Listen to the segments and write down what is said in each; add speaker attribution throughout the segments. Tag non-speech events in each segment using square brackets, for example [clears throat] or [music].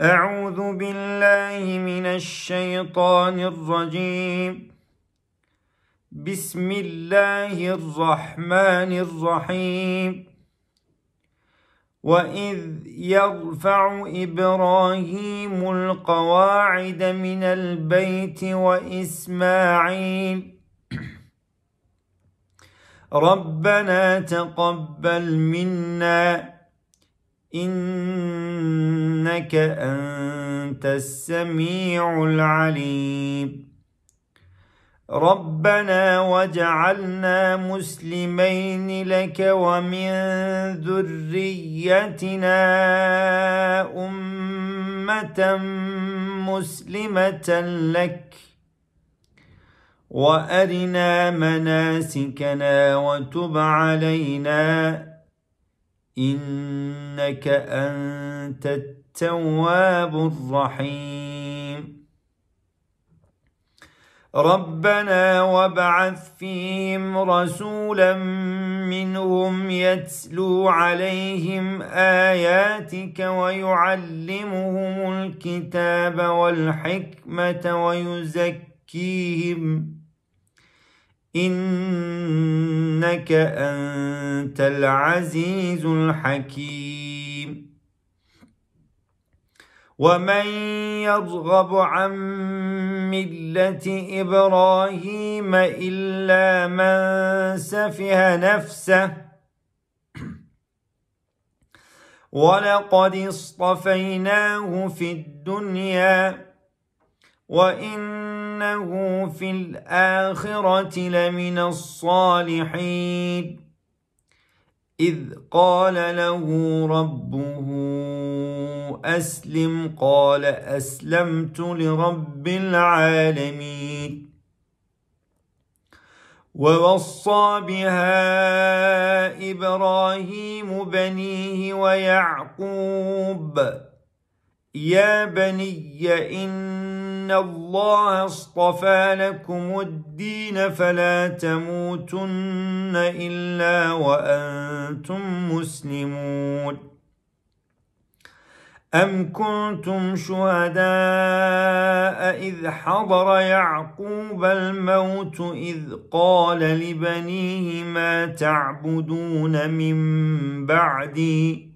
Speaker 1: أعوذ بالله من الشيطان الرجيم بسم الله الرحمن الرحيم
Speaker 2: وإذ
Speaker 1: يرفع إبراهيم القواعد من البيت وإسماعيل [clears throat] ربنا تقبل منا إنك أنت السميع العليم ربنا وجعلنا مسلمين لك ومن ذريتنا أمة مسلمة لك وأرنا مناسكنا وتب علينا إنك أنت التواب الرحيم ربنا وابعث فيهم رسولا منهم يتلو عليهم آياتك ويعلمهم الكتاب والحكمة ويزكيهم إنك أنت أنت العزيز الحكيم ومن يرغب عن ملة إبراهيم إلا من سفه نفسه ولقد اصطفيناه في الدنيا وإنه في الآخرة لمن الصالحين إذ قال له ربه أسلم قال أسلمت لرب العالمين ووصى بها إبراهيم بنيه ويعقوب يا بني إن إن الله اصطفى لكم الدين فلا تموتن إلا وأنتم مسلمون أم كنتم شهداء إذ حضر يعقوب الموت إذ قال لبنيه ما تعبدون من بعدي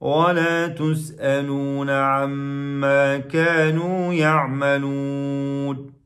Speaker 1: ولا تسألون عما كانوا يعملون